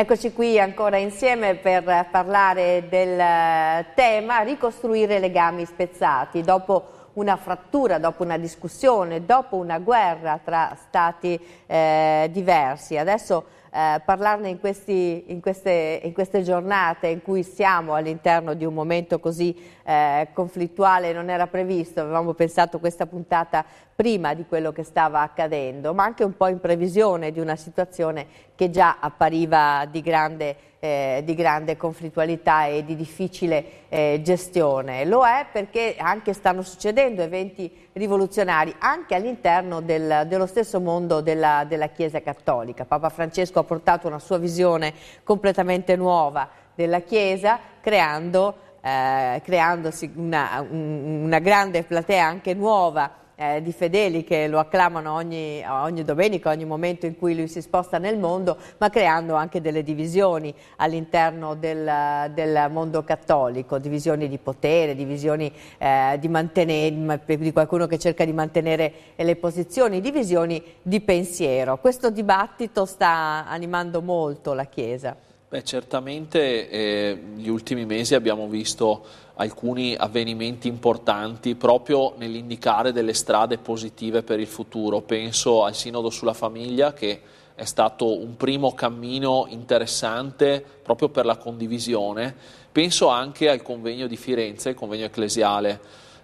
Eccoci qui ancora insieme per parlare del eh, tema ricostruire legami spezzati. Dopo una frattura, dopo una discussione, dopo una guerra tra stati eh, diversi. Adesso eh, parlarne in, questi, in, queste, in, queste, giornate in cui siamo all'interno di un momento così eh, conflittuale non era previsto, avevamo pensato questa puntata prima di quello che stava accadendo, ma anche un po' in previsione di una situazione che già appariva di grande, eh, di grande conflittualità e di difficile eh, gestione. Lo è perché anche stanno succedendo eventi rivoluzionari anche all'interno del, dello stesso mondo della, della Chiesa Cattolica. Papa Francesco ha portato una sua visione completamente nuova della Chiesa creando eh, creandosi una, una, grande platea anche nuova eh, di fedeli che lo acclamano ogni, ogni, domenica, ogni momento in cui lui si sposta nel mondo, ma creando anche delle divisioni all'interno del, del, mondo cattolico, divisioni di potere, divisioni eh, di, mantenere, di qualcuno che cerca di mantenere le posizioni, divisioni di pensiero. Questo dibattito sta animando molto la Chiesa. Beh, certamente eh, gli ultimi mesi abbiamo visto alcuni avvenimenti importanti proprio nell'indicare delle strade positive per il futuro. Penso al Sinodo sulla famiglia che è stato un primo cammino interessante proprio per la condivisione. Penso anche al convegno di Firenze, il convegno ecclesiale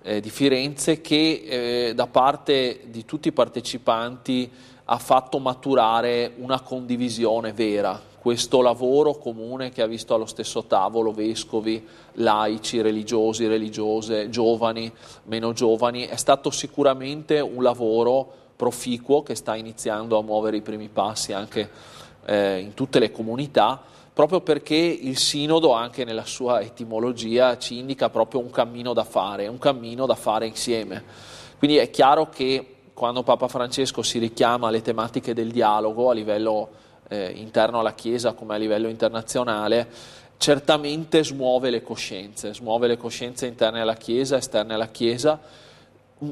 eh, di Firenze, che eh, da parte di tutti i partecipanti ha fatto maturare una condivisione vera. Questo lavoro comune che ha visto allo stesso tavolo vescovi, laici, religiosi, religiose, giovani, meno giovani, è stato sicuramente un lavoro proficuo che sta iniziando a muovere i primi passi anche eh, in tutte le comunità, proprio perché il sinodo, anche nella sua etimologia, ci indica proprio un cammino da fare, un cammino da fare insieme. Quindi è chiaro che quando Papa Francesco si richiama alle tematiche del dialogo a livello eh, interno alla Chiesa come a livello internazionale, certamente smuove le coscienze, smuove le coscienze interne alla Chiesa, esterne alla Chiesa,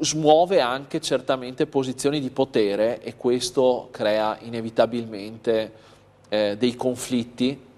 smuove anche certamente posizioni di potere e questo crea inevitabilmente eh, dei conflitti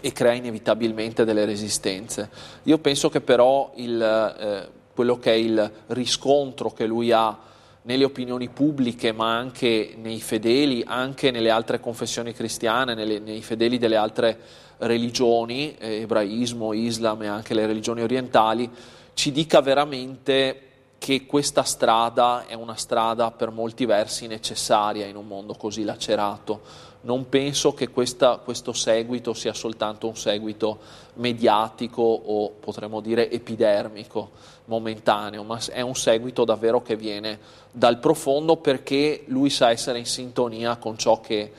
e crea inevitabilmente delle resistenze. Io penso che però il, eh, quello che è il riscontro che lui ha nelle opinioni pubbliche, ma anche nei fedeli, anche nelle altre confessioni cristiane, nelle, nei fedeli delle altre religioni, eh, ebraismo, islam e anche le religioni orientali, ci dica veramente che questa strada è una strada per molti versi necessaria in un mondo così lacerato non penso che questa, questo seguito sia soltanto un seguito mediatico o potremmo dire epidermico, momentaneo, ma è un seguito davvero che viene dal profondo perché lui sa essere in sintonia con ciò che,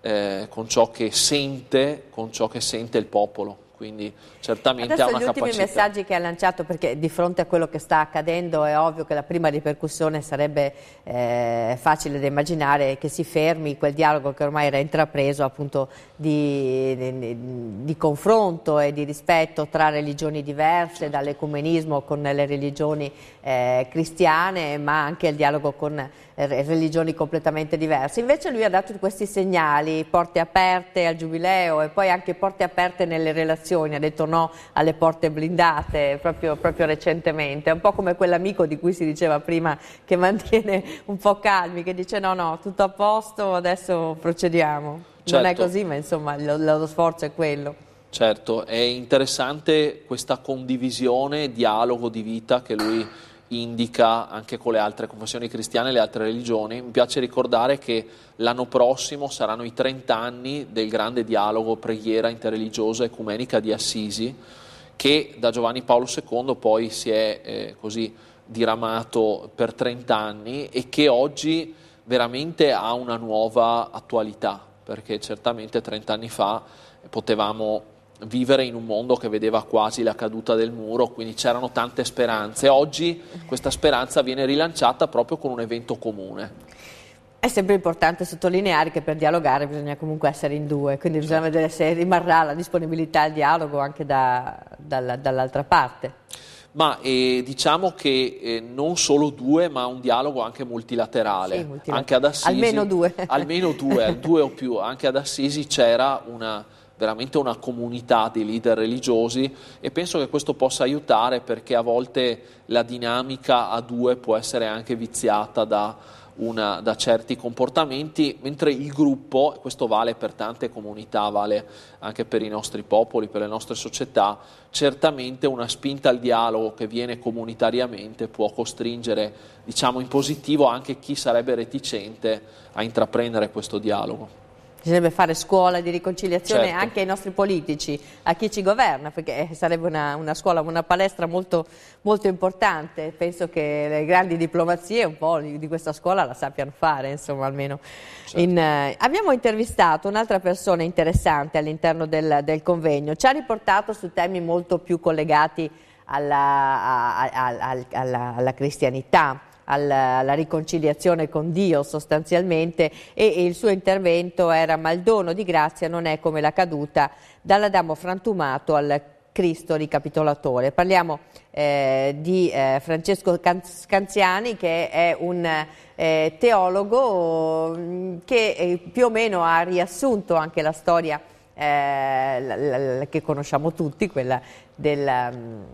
eh, con ciò che sente, con ciò che sente il popolo quindi certamente Adesso ha una capacità. gli ultimi messaggi che ha lanciato, perché di fronte a quello che sta accadendo è ovvio che la prima ripercussione sarebbe eh, facile da immaginare che si fermi quel dialogo che ormai era intrapreso appunto di, di, di confronto e di rispetto tra religioni diverse, certo. dall'ecumenismo con le religioni eh, cristiane, ma anche il dialogo con eh, religioni completamente diverse. Invece lui ha dato questi segnali, porte aperte al giubileo e poi anche porte aperte nelle relazioni sanzioni, ha detto no alle porte blindate proprio, proprio recentemente, è un po' come quell'amico di cui si diceva prima che mantiene un po' calmi, che dice no no, tutto a posto, adesso procediamo. Certo. Non è certo. così, ma insomma lo, lo sforzo è quello. Certo, è interessante questa condivisione, dialogo di vita che lui indica anche con le altre confessioni cristiane e le altre religioni. Mi piace ricordare che l'anno prossimo saranno i 30 anni del grande dialogo, preghiera interreligiosa ecumenica di Assisi, che da Giovanni Paolo II poi si è eh, così diramato per 30 anni e che oggi veramente ha una nuova attualità, perché certamente 30 anni fa potevamo vivere in un mondo che vedeva quasi la caduta del muro, quindi c'erano tante speranze. Oggi questa speranza viene rilanciata proprio con un evento comune. È sempre importante sottolineare che per dialogare bisogna comunque essere in due, quindi bisogna vedere se rimarrà la disponibilità al dialogo anche da, dalla, dall'altra parte. Ma eh, diciamo che eh, non solo due, ma un dialogo anche multilaterale. Sì, multilaterale. Anche ad Assisi, almeno due. almeno due, due o più. Anche ad Assisi c'era una veramente una comunità di leader religiosi e penso che questo possa aiutare perché a volte la dinamica a due può essere anche viziata da, una, da certi comportamenti, mentre il gruppo, questo vale per tante comunità, vale anche per i nostri popoli, per le nostre società, certamente una spinta al dialogo che viene comunitariamente può costringere, diciamo in positivo, anche chi sarebbe reticente a intraprendere questo dialogo. Bisognerebbe fare scuola di riconciliazione certo. anche ai nostri politici, a chi ci governa, perché eh, sarebbe una, una scuola, una palestra molto, molto, importante. Penso che le grandi diplomazie un po' di questa scuola la sappiano fare, insomma, almeno. Certo. In, eh, abbiamo intervistato un'altra persona interessante all'interno del, del convegno, ci ha riportato su temi molto più collegati alla, alla, alla, alla cristianità alla, alla riconciliazione con Dio sostanzialmente e, e il suo intervento era ma il dono di grazia non è come la caduta dall'Adamo frantumato al Cristo ricapitolatore. Parliamo eh, di eh, Francesco Scanziani che è un eh, teologo che eh, più o meno ha riassunto anche la storia eh, la, la, la, che conosciamo tutti, quella del... Um,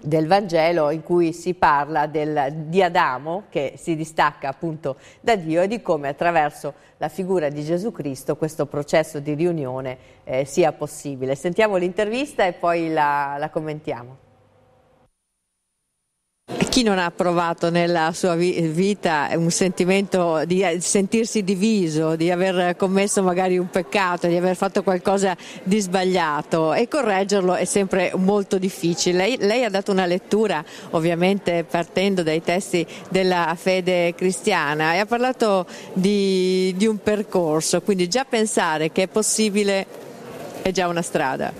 del Vangelo in cui si parla del, di Adamo che si distacca appunto da Dio e di come attraverso la figura di Gesù Cristo questo processo di riunione eh, sia possibile. Sentiamo l'intervista e poi la, la commentiamo. Chi non ha provato nella sua vita un sentimento di eh, sentirsi diviso, di aver commesso magari un peccato, di aver fatto qualcosa di sbagliato e correggerlo è sempre molto difficile. Lei, lei ha dato una lettura ovviamente partendo dai testi della fede cristiana e ha parlato di, di un percorso, quindi già pensare che è possibile è già una strada.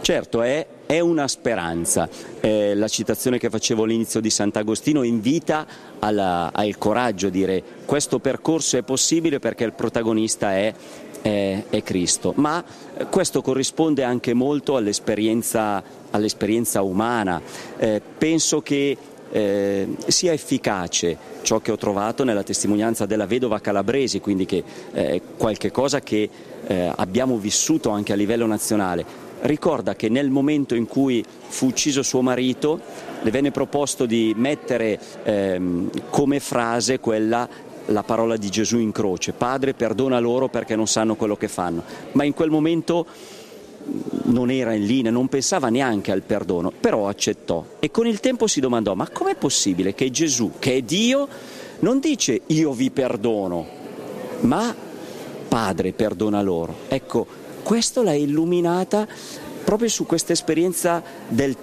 Certo, è è una speranza. Eh, la citazione che facevo all'inizio di Sant'Agostino invita alla, al coraggio a dire questo percorso è possibile perché il protagonista è è, è, Cristo, ma eh, questo corrisponde anche molto all'esperienza, all'esperienza umana. Eh, penso che eh, sia efficace ciò che ho trovato nella testimonianza della vedova calabresi, quindi che eh, qualcosa cosa che eh, abbiamo vissuto anche a livello nazionale ricorda che nel momento in cui fu ucciso suo marito le venne proposto di mettere ehm, come frase quella la parola di Gesù in croce, Padre perdona loro perché non sanno quello che fanno, ma in quel momento mm, non era in linea, non pensava neanche al perdono, però accettò e con il tempo si domandò ma com'è possibile che Gesù, che è Dio, non dice io vi perdono, ma Padre perdona loro. Ecco, questo l'ha illuminata proprio su questa esperienza del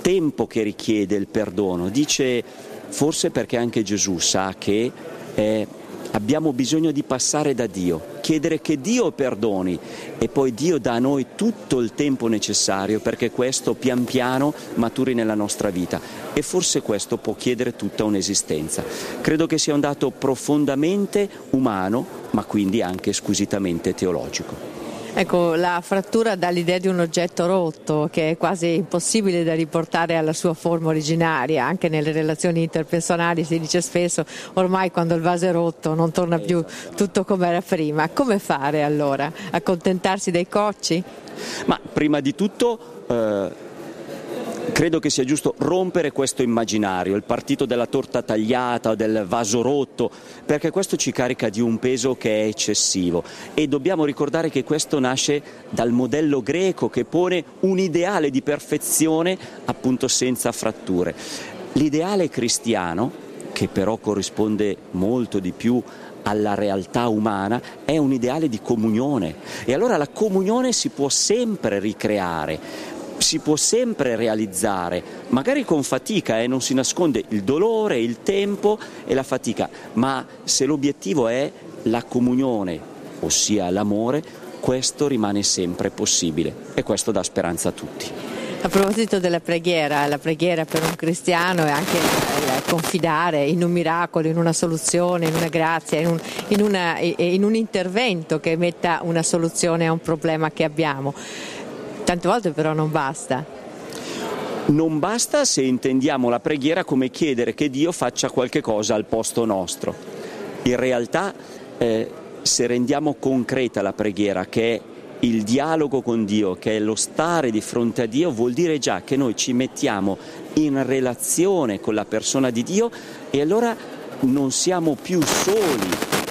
tempo che richiede il perdono. Dice forse perché anche Gesù sa che eh, abbiamo bisogno di passare da Dio, chiedere che Dio perdoni e poi Dio dà a noi tutto il tempo necessario perché questo pian piano maturi nella nostra vita e forse questo può chiedere tutta un'esistenza. Credo che sia un dato profondamente umano ma quindi anche squisitamente teologico. Ecco, la frattura dà l'idea di un oggetto rotto che è quasi impossibile da riportare alla sua forma originaria, anche nelle relazioni interpersonali si dice spesso ormai quando il vaso è rotto non torna più esatto. tutto come era prima. Come fare allora? Accontentarsi dei cocci? Ma prima di tutto... Eh credo che sia giusto rompere questo immaginario, il partito della torta tagliata, del vaso rotto, perché questo ci carica di un peso che è eccessivo e dobbiamo ricordare che questo nasce dal modello greco che pone un ideale di perfezione appunto senza fratture. L'ideale cristiano, che però corrisponde molto di più alla realtà umana è un ideale di comunione e allora la comunione si può sempre ricreare si può sempre realizzare, magari con fatica e eh, non si nasconde il dolore, il tempo e la fatica, ma se l'obiettivo è la comunione, ossia l'amore, questo rimane sempre possibile e questo dà speranza a tutti. A proposito della preghiera, la preghiera per un cristiano è anche eh, confidare in un miracolo, in una soluzione, in una grazia, in un, in una, in un intervento che metta una soluzione a un problema che abbiamo. Tante volte però non basta. Non basta se intendiamo la preghiera come chiedere che Dio faccia qualche cosa al posto nostro. In realtà, eh, se rendiamo concreta la preghiera, che è il dialogo con Dio, che è lo stare di fronte a Dio, vuol dire già che noi ci mettiamo in relazione con la persona di Dio e allora non siamo più soli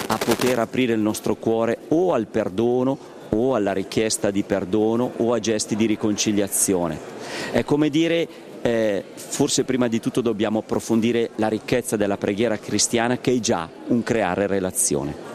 a poter aprire il nostro cuore o al perdono o alla richiesta di perdono o a gesti di riconciliazione. È come dire eh, forse prima di tutto dobbiamo approfondire la ricchezza della preghiera cristiana che è già un creare relazione.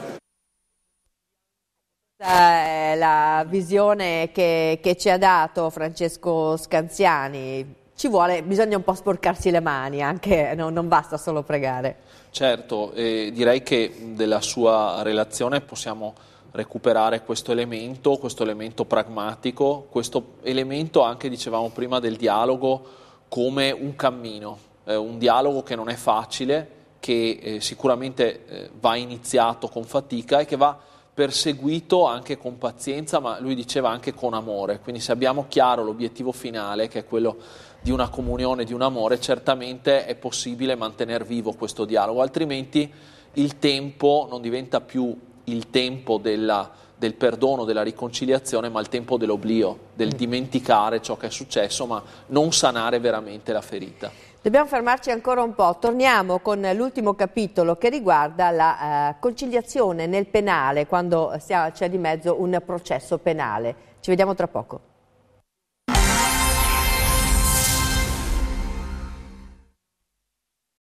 Questa eh, è la visione che, che ci ha dato Francesco Scanziani. Ci vuole, bisogna un po' sporcarsi le mani, anche no, non basta solo pregare. Certo, eh, direi che della sua relazione possiamo recuperare questo elemento, questo elemento pragmatico, questo elemento anche, dicevamo prima, del dialogo come un cammino, eh, un dialogo che non è facile, che eh, sicuramente eh, va iniziato con fatica e che va perseguito anche con pazienza, ma lui diceva anche con amore. Quindi se abbiamo chiaro l'obiettivo finale, che è quello di una comunione, di un amore, certamente è possibile mantenere vivo questo dialogo, altrimenti il tempo non diventa più il tempo della, del perdono, della riconciliazione, ma il tempo dell'oblio, del mm. dimenticare ciò che è successo, ma non sanare veramente la ferita. Dobbiamo fermarci ancora un po', torniamo con l'ultimo capitolo che riguarda la eh, conciliazione nel penale, quando c'è di mezzo un processo penale. Ci vediamo tra poco.